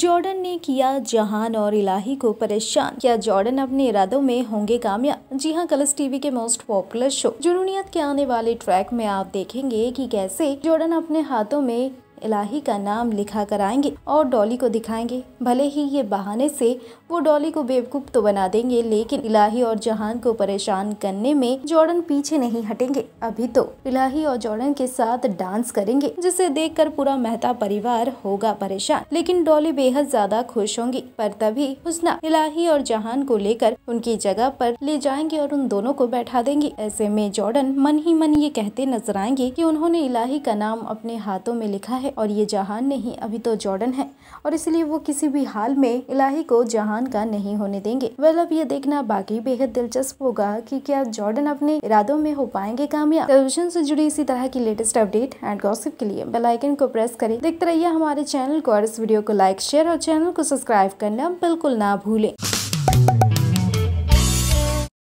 Jordan ने किया जहान और इलाही को परेशान क्या जॉर्डन अपने इरादों में होंगे कामयाब जी हाँ कलस टीवी के मोस्ट पॉपुलर शो जुनूनियत के आने वाले ट्रैक में आप देखेंगे कि कैसे जॉर्डन अपने हाथों में इलाही का नाम लिखा कर आएंगे और डॉली को दिखाएंगे भले ही ये बहाने से वो डॉली को बेवकूफ़ तो बना देंगे लेकिन इलाही और जहान को परेशान करने में जॉर्डन पीछे नहीं हटेंगे अभी तो इलाही और जॉर्डन के साथ डांस करेंगे जिसे कर पूरा मेहता परिवार होगा परेशान लेकिन डॉली बेहद ज्यादा खुश होंगी पर तभी हुसना इलाही और जहान को लेकर उनकी जगह पर ले जाएंगे और उन दोनों को बैठा देंगे ऐसे में जॉर्डन मन ही मन ये कहते नजर आएंगे कि उन्होंने इलाही का नाम अपने हाथों में लिखा है और ये जहान नहीं अभी तो जॉर्डन है और इसलिए वो किसी भी हाल में इलाही को जहान का नहीं होने देंगे वेल अब ये देखना बाकी बेहद दिलचस्प होगा कि क्या जॉर्डन अपने इरादों में हो पाएंगे कामयाब टेलीविजन से जुड़ी इसी तरह की लेटेस्ट अपडेट एंड गॉसिप के लिए बेलाइकन को प्रेस करें देखते रहिए हमारे चैनल को और इस वीडियो को लाइक शेयर और चैनल को सब्सक्राइब करना बिल्कुल ना भूलें